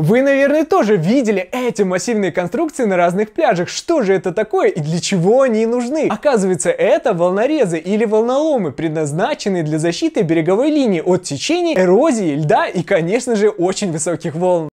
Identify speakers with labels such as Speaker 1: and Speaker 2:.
Speaker 1: Вы, наверное, тоже видели эти массивные конструкции на разных пляжах. Что же это такое и для чего они нужны? Оказывается, это волнорезы или волноломы, предназначенные для защиты береговой линии от течений, эрозии, льда и, конечно же, очень высоких волн.